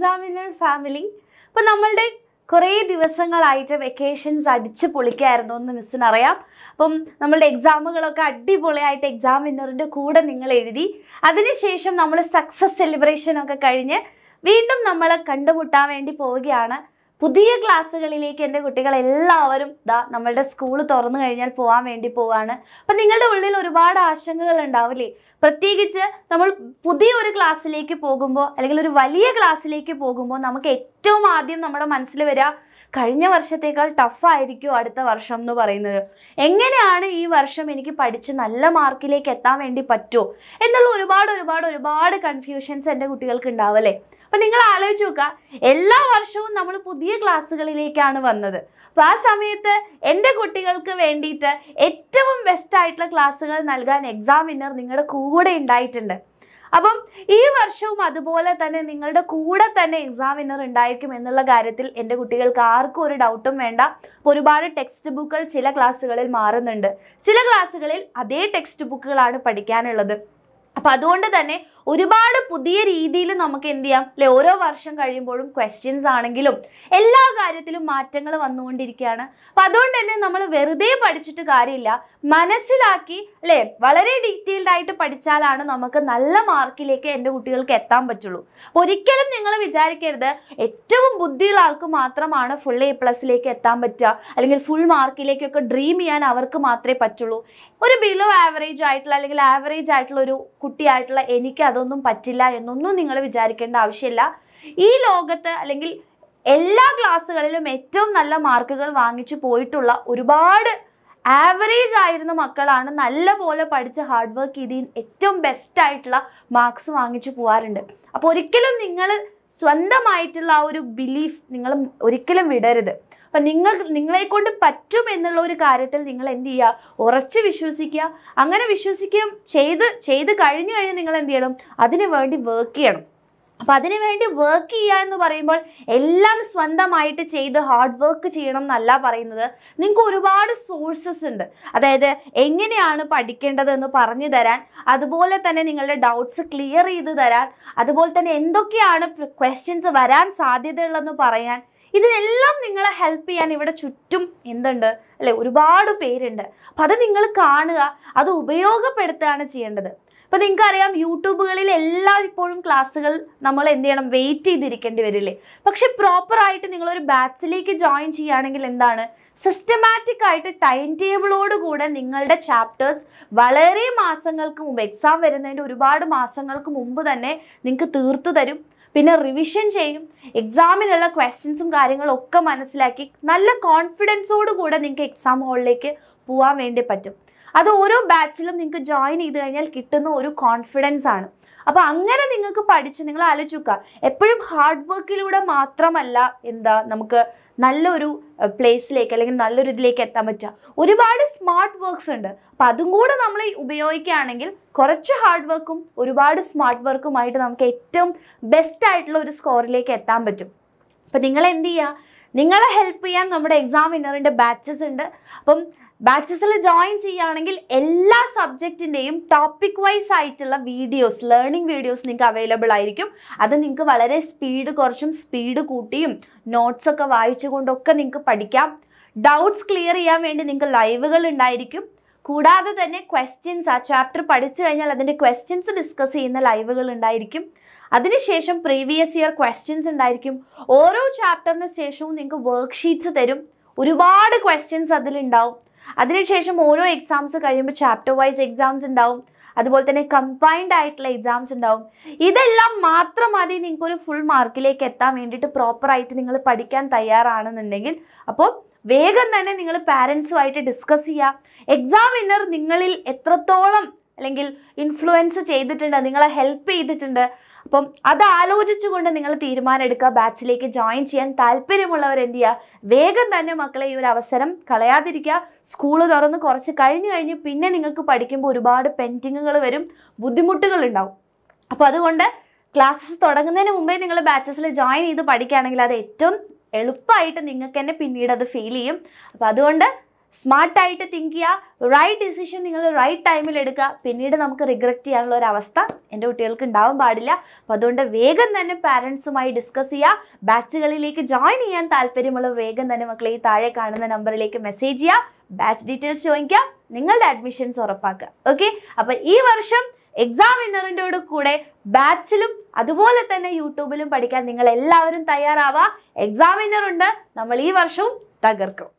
examiner family ഇപ്പം നമ്മളുടെ കുറേ ദിവസങ്ങളായിട്ട് വെക്കേഷൻസ് അടിച്ച് പൊളിക്കായിരുന്നു എന്ന് അറിയാം അപ്പം നമ്മളുടെ എക്സാമുകളൊക്കെ അടിപൊളിയായിട്ട് എക്സാമിനറിൻ്റെ കൂടെ നിങ്ങൾ എഴുതി അതിനുശേഷം നമ്മൾ സക്സസ് സെലിബ്രേഷനൊക്കെ കഴിഞ്ഞ് വീണ്ടും നമ്മൾ കണ്ടുമുട്ടാൻ വേണ്ടി പോവുകയാണ് പുതിയ ക്ലാസ്സുകളിലേക്ക് എൻ്റെ കുട്ടികൾ എല്ലാവരും ദാ നമ്മളുടെ സ്കൂൾ തുറന്നു കഴിഞ്ഞാൽ പോകാൻ വേണ്ടി പോവാണ് അപ്പം നിങ്ങളുടെ ഉള്ളിൽ ഒരുപാട് ആശങ്കകൾ ഉണ്ടാവില്ലേ പ്രത്യേകിച്ച് നമ്മൾ പുതിയ ഒരു ക്ലാസ്സിലേക്ക് പോകുമ്പോൾ അല്ലെങ്കിൽ ഒരു വലിയ ക്ലാസ്സിലേക്ക് പോകുമ്പോൾ നമുക്ക് ഏറ്റവും ആദ്യം നമ്മുടെ മനസ്സിൽ വരിക കഴിഞ്ഞ വർഷത്തേക്കാൾ ടഫായിരിക്കും അടുത്ത വർഷം എന്ന് പറയുന്നത് എങ്ങനെയാണ് ഈ വർഷം എനിക്ക് പഠിച്ച് നല്ല മാർക്കിലേക്ക് എത്താൻ വേണ്ടി പറ്റുമോ എന്നുള്ള ഒരുപാട് ഒരുപാട് ഒരുപാട് കൺഫ്യൂഷൻസ് എൻ്റെ കുട്ടികൾക്ക് ഉണ്ടാവല്ലേ അപ്പൊ നിങ്ങൾ ആലോചിച്ച് നോക്കുക എല്ലാ വർഷവും നമ്മൾ പുതിയ ക്ലാസ്സുകളിലേക്കാണ് വന്നത് അപ്പോൾ ആ സമയത്ത് എൻ്റെ കുട്ടികൾക്ക് വേണ്ടിയിട്ട് ഏറ്റവും ബെസ്റ്റ് ആയിട്ടുള്ള ക്ലാസ്സുകൾ നൽകാൻ എക്സാമിനർ നിങ്ങളുടെ കൂടെ ഉണ്ടായിട്ടുണ്ട് അപ്പം ഈ വർഷവും അതുപോലെ തന്നെ നിങ്ങളുടെ കൂടെ തന്നെ എക്സാമിനർ ഉണ്ടായിരിക്കും എന്നുള്ള കാര്യത്തിൽ എൻ്റെ കുട്ടികൾക്ക് ആർക്കും ഒരു ഡൗട്ടും വേണ്ട ഒരുപാട് ടെക്സ്റ്റ് ബുക്കുകൾ ചില ക്ലാസ്സുകളിൽ മാറുന്നുണ്ട് ചില ക്ലാസ്സുകളിൽ അതേ ടെക്സ്റ്റ് ബുക്കുകളാണ് പഠിക്കാനുള്ളത് അപ്പം അതുകൊണ്ട് തന്നെ ഒരുപാട് പുതിയ രീതിയിൽ നമുക്ക് എന്ത് ചെയ്യാം അല്ലെ ഓരോ വർഷം കഴിയുമ്പോഴും ക്വസ്റ്റ്യൻസ് ആണെങ്കിലും എല്ലാ കാര്യത്തിലും മാറ്റങ്ങൾ വന്നുകൊണ്ടിരിക്കുകയാണ് അപ്പം അതുകൊണ്ട് തന്നെ നമ്മൾ വെറുതെ പഠിച്ചിട്ട് കാര്യമില്ല മനസ്സിലാക്കി അല്ലെ വളരെ ഡീറ്റെയിൽഡ് ആയിട്ട് പഠിച്ചാലാണ് നമുക്ക് നല്ല മാർക്കിലേക്ക് എൻ്റെ കുട്ടികൾക്ക് എത്താൻ പറ്റുള്ളൂ അപ്പോൾ ഒരിക്കലും നിങ്ങൾ വിചാരിക്കരുത് ഏറ്റവും ബുദ്ധിയുള്ള ആൾക്ക് മാത്രമാണ് ഫുൾ എ പ്ലസിലേക്ക് എത്താൻ പറ്റുക അല്ലെങ്കിൽ ഫുൾ മാർക്കിലേക്കൊക്കെ ഡ്രീം ചെയ്യാൻ അവർക്ക് മാത്രമേ പറ്റുള്ളൂ ഒരു ബിലോ ആവറേജ് ആയിട്ടുള്ള അല്ലെങ്കിൽ ആവറേജ് ആയിട്ടുള്ള ഒരു കുട്ടിയായിട്ടുള്ള എനിക്ക് അതൊന്നും പറ്റില്ല എന്നൊന്നും നിങ്ങൾ വിചാരിക്കേണ്ട ആവശ്യമില്ല ഈ ലോകത്ത് അല്ലെങ്കിൽ എല്ലാ ക്ലാസ്സുകളിലും ഏറ്റവും നല്ല മാർക്കുകൾ വാങ്ങിച്ചു പോയിട്ടുള്ള ഒരുപാട് ആവറേജ് ആയിരുന്ന മക്കളാണ് നല്ല പോലെ പഠിച്ച് ഹാർഡ് വർക്ക് ചെയ്ത് ഏറ്റവും ബെസ്റ്റായിട്ടുള്ള മാർക്സ് വാങ്ങിച്ചു പോകാറുണ്ട് അപ്പോൾ ഒരിക്കലും നിങ്ങൾ സ്വന്തമായിട്ടുള്ള ആ ഒരു ബിലീഫ് നിങ്ങൾ ഒരിക്കലും വിടരുത് അപ്പം നിങ്ങൾ നിങ്ങളെ കൊണ്ട് പറ്റും എന്നുള്ള ഒരു കാര്യത്തിൽ നിങ്ങൾ എന്ത് ചെയ്യുക ഉറച്ച് വിശ്വസിക്കുക അങ്ങനെ വിശ്വസിക്കുകയും ചെയ്ത് ചെയ്ത് കഴിഞ്ഞു കഴിഞ്ഞാൽ നിങ്ങൾ എന്ത് ചെയ്യണം അതിനു വേണ്ടി വർക്ക് ചെയ്യണം അപ്പം അതിനു വേണ്ടി വർക്ക് ചെയ്യുക എന്ന് പറയുമ്പോൾ എല്ലാം സ്വന്തമായിട്ട് ചെയ്ത് ഹാർഡ് വർക്ക് ചെയ്യണം എന്നല്ല പറയുന്നത് നിങ്ങൾക്ക് ഒരുപാട് സോഴ്സസ് ഉണ്ട് അതായത് എങ്ങനെയാണ് പഠിക്കേണ്ടത് എന്ന് പറഞ്ഞു തരാൻ അതുപോലെ തന്നെ നിങ്ങളുടെ ഡൗട്ട്സ് ക്ലിയർ ചെയ്ത് തരാൻ അതുപോലെ തന്നെ എന്തൊക്കെയാണ് ക്വസ്റ്റ്യൻസ് വരാൻ സാധ്യതയുള്ളതെന്ന് പറയാൻ ഇതിനെല്ലാം നിങ്ങളെ ഹെൽപ്പ് ചെയ്യാൻ ഇവിടെ ചുറ്റും എന്തുണ്ട് അല്ലെ ഒരുപാട് പേരുണ്ട് അപ്പം അത് നിങ്ങൾ കാണുക അത് ഉപയോഗപ്പെടുത്തുകയാണ് ചെയ്യേണ്ടത് നിങ്ങൾക്ക് നിങ്ങൾക്കറിയാം യൂട്യൂബുകളിൽ എല്ലാ ഇപ്പോഴും ക്ലാസ്സുകൾ നമ്മൾ എന്ത് ചെയ്യണം വെയിറ്റ് ചെയ്തിരിക്കേണ്ടി വരില്ലേ പക്ഷെ പ്രോപ്പറായിട്ട് നിങ്ങളൊരു ബാച്ചിലേക്ക് ജോയിൻ ചെയ്യുകയാണെങ്കിൽ എന്താണ് സിസ്റ്റമാറ്റിക് ആയിട്ട് ടൈം ടേബിളോടുകൂടെ നിങ്ങളുടെ ചാപ്റ്റേഴ്സ് വളരെ മാസങ്ങൾക്ക് മുമ്പ് എക്സാം വരുന്നതിൻ്റെ ഒരുപാട് മാസങ്ങൾക്ക് മുമ്പ് തന്നെ നിങ്ങൾക്ക് തീർത്തു തരും പിന്നെ റിവിഷൻ ചെയ്യും എക്സാമിനുള്ള ക്വസ്റ്റ്യൻസും കാര്യങ്ങളും ഒക്കെ മനസ്സിലാക്കി നല്ല കോൺഫിഡൻസോടുകൂടെ നിങ്ങൾക്ക് എക്സാം ഹാളിലേക്ക് പോകാൻ വേണ്ടി പറ്റും അത് ഓരോ ബാച്ചിലും നിങ്ങൾക്ക് ജോയിൻ ചെയ്ത് കഴിഞ്ഞാൽ കിട്ടുന്ന ഒരു കോൺഫിഡൻസ് ആണ് അപ്പോൾ അങ്ങനെ നിങ്ങൾക്ക് പഠിച്ച് നിങ്ങൾ ആലോചിക്കുക എപ്പോഴും ഹാർഡ് വർക്കിലൂടെ മാത്രമല്ല എന്താ നമുക്ക് നല്ലൊരു പ്ലേസിലേക്ക് അല്ലെങ്കിൽ നല്ലൊരു ഇതിലേക്ക് എത്താൻ പറ്റുക ഒരുപാട് സ്മാർട്ട് വർക്ക്സ് ഉണ്ട് അപ്പം അതും കൂടെ നമ്മൾ ഉപയോഗിക്കുകയാണെങ്കിൽ കുറച്ച് ഹാർഡ് വർക്കും ഒരുപാട് സ്മാർട്ട് വർക്കുമായിട്ട് നമുക്ക് ഏറ്റവും ബെസ്റ്റ് ആയിട്ടുള്ള ഒരു സ്കോറിലേക്ക് എത്താൻ പറ്റും അപ്പം നിങ്ങൾ എന്ത് ചെയ്യുക നിങ്ങളെ ഹെൽപ്പ് ചെയ്യാൻ നമ്മുടെ എക്സാം ഇന്നറിൻ്റെ ബാച്ചസ് ഉണ്ട് അപ്പം ബാച്ചസിൽ ജോയിൻ ചെയ്യുകയാണെങ്കിൽ എല്ലാ സബ്ജക്റ്റിൻ്റെയും ടോപ്പിക് വൈസ് ആയിട്ടുള്ള വീഡിയോസ് ലേണിംഗ് വീഡിയോസ് നിങ്ങൾക്ക് അവൈലബിൾ ആയിരിക്കും അത് നിങ്ങൾക്ക് വളരെ സ്പീഡ് കുറച്ചും സ്പീഡ് കൂട്ടിയും നോട്ട്സൊക്കെ വായിച്ചുകൊണ്ടൊക്കെ നിങ്ങൾക്ക് പഠിക്കാം ഡൗട്ട്സ് ക്ലിയർ ചെയ്യാൻ വേണ്ടി നിങ്ങൾക്ക് ലൈവുകൾ ഉണ്ടായിരിക്കും കൂടാതെ തന്നെ ക്വസ്റ്റ്യൻസ് ആ ചാപ്റ്റർ പഠിച്ചു കഴിഞ്ഞാൽ അതിൻ്റെ ക്വസ്റ്റ്യൻസ് ഡിസ്കസ് ചെയ്യുന്ന ലൈവുകൾ ഉണ്ടായിരിക്കും അതിനുശേഷം പ്രീവിയസ് ഇയർ ക്വസ്റ്റ്യൻസ് ഉണ്ടായിരിക്കും ഓരോ ചാപ്റ്ററിന് ശേഷവും നിങ്ങൾക്ക് വർക്ക് ഷീറ്റ്സ് തരും ഒരുപാട് ക്വസ്റ്റ്യൻസ് അതിലുണ്ടാവും അതിനുശേഷം ഓരോ എക്സാംസ് കഴിയുമ്പോൾ ചാപ്റ്റർ വൈസ് എക്സാംസ് ഉണ്ടാവും അതുപോലെ തന്നെ കമ്പൈൻഡ് ആയിട്ടുള്ള എക്സാംസ് ഉണ്ടാവും ഇതെല്ലാം മാത്രം മതി നിങ്ങൾക്ക് ഒരു ഫുൾ മാർക്കിലേക്ക് എത്താൻ വേണ്ടിയിട്ട് പ്രോപ്പറായിട്ട് നിങ്ങൾ പഠിക്കാൻ തയ്യാറാണെന്നുണ്ടെങ്കിൽ അപ്പോൾ വേഗം തന്നെ നിങ്ങൾ പാരൻസുമായിട്ട് ഡിസ്കസ് ചെയ്യുക എക്സാമിനർ നിങ്ങളിൽ എത്രത്തോളം അല്ലെങ്കിൽ ഇൻഫ്ലുവൻസ് ചെയ്തിട്ടുണ്ട് നിങ്ങളെ ഹെൽപ്പ് ചെയ്തിട്ടുണ്ട് അപ്പം അത് ആലോചിച്ചുകൊണ്ട് നിങ്ങൾ തീരുമാനം എടുക്കുക ബാച്ചിലേക്ക് ജോയിൻ ചെയ്യാൻ താല്പര്യമുള്ളവർ എന്ത് ചെയ്യുക വേഗം തന്നെ മക്കളെ ഈ ഒരു അവസരം കളയാതിരിക്കുക സ്കൂൾ തുറന്ന് കുറച്ച് കഴിഞ്ഞ് കഴിഞ്ഞ് പിന്നെ നിങ്ങൾക്ക് പഠിക്കുമ്പോൾ ഒരുപാട് പെൻറ്റിങ്ങുകൾ വരും ബുദ്ധിമുട്ടുകൾ ഉണ്ടാവും അപ്പോൾ അതുകൊണ്ട് ക്ലാസ്സസ് തുടങ്ങുന്നതിന് മുമ്പേ നിങ്ങൾ ബാച്ചസിൽ ജോയിൻ ചെയ്ത് പഠിക്കുകയാണെങ്കിൽ അത് ഏറ്റവും എളുപ്പമായിട്ട് നിങ്ങൾക്ക് തന്നെ പിന്നീട് അത് ഫീൽ ചെയ്യും അപ്പോൾ അതുകൊണ്ട് സ്മാർട്ടായിട്ട് തിങ്ക് ചെയ്യുക റൈറ്റ് ഡിസിഷൻ നിങ്ങൾ റൈറ്റ് ടൈമിൽ എടുക്കുക പിന്നീട് നമുക്ക് റിഗ്രറ്റ് ചെയ്യാനുള്ള ഒരു അവസ്ഥ എൻ്റെ കുട്ടികൾക്ക് ഉണ്ടാവാൻ പാടില്ല അപ്പോൾ അതുകൊണ്ട് വേഗം തന്നെ പാരൻസുമായി ഡിസ്കസ് ചെയ്യുക ബാച്ചുകളിലേക്ക് ജോയിൻ ചെയ്യാൻ താല്പര്യമുള്ള വേഗം തന്നെ മക്കളെ ഈ താഴെ കാണുന്ന നമ്പറിലേക്ക് മെസ്സേജ് ചെയ്യുക ബാച്ച് ഡീറ്റെയിൽസ് ചോദിക്കുക നിങ്ങളുടെ അഡ്മിഷൻസ് ഉറപ്പാക്കുക ഓക്കെ അപ്പോൾ ഈ വർഷം എക്സാം വിന്നറിൻ്റെ കൂടെ ബാച്ചിലും അതുപോലെ തന്നെ യൂട്യൂബിലും പഠിക്കാൻ നിങ്ങൾ എല്ലാവരും തയ്യാറാവുക എക്സാം വിന്നറുണ്ട് ഉണ്ട് നമ്മൾ ഈ വർഷവും തകർക്കും